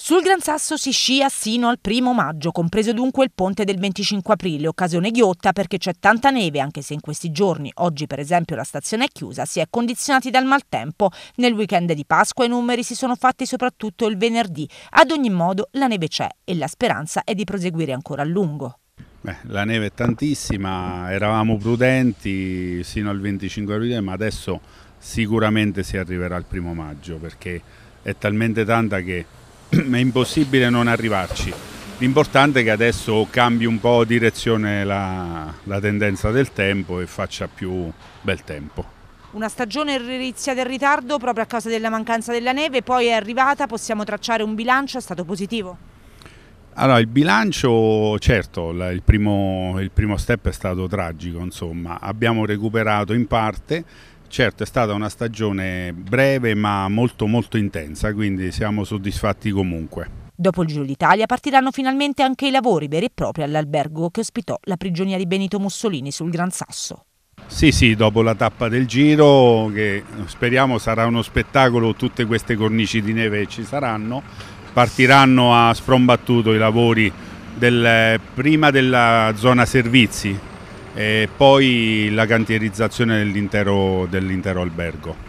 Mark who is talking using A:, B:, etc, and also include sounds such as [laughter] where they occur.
A: Sul Gran Sasso si scia sino al primo maggio, compreso dunque il ponte del 25 aprile, occasione ghiotta perché c'è tanta neve, anche se in questi giorni, oggi per esempio la stazione è chiusa, si è condizionati dal maltempo. Nel weekend di Pasqua i numeri si sono fatti soprattutto il venerdì. Ad ogni modo la neve c'è e la speranza è di proseguire ancora a lungo.
B: Beh, la neve è tantissima, eravamo prudenti sino al 25 aprile, ma adesso sicuramente si arriverà al primo maggio perché è talmente tanta che [clears throat] è impossibile non arrivarci. L'importante è che adesso cambi un po' direzione la, la tendenza del tempo e faccia più bel tempo.
A: Una stagione iniziata in ritardo proprio a causa della mancanza della neve, poi è arrivata, possiamo tracciare un bilancio, è stato positivo?
B: Allora, il bilancio, certo, il primo, il primo, step è stato tragico, insomma, abbiamo recuperato in parte, Certo, è stata una stagione breve ma molto molto intensa, quindi siamo soddisfatti comunque.
A: Dopo il Giro d'Italia partiranno finalmente anche i lavori veri e propri all'albergo che ospitò la prigionia di Benito Mussolini sul Gran Sasso.
B: Sì, sì, dopo la tappa del Giro, che speriamo sarà uno spettacolo, tutte queste cornici di neve ci saranno, partiranno a sprombattuto i lavori del, prima della zona servizi, e poi la cantierizzazione dell'intero, dell'intero albergo.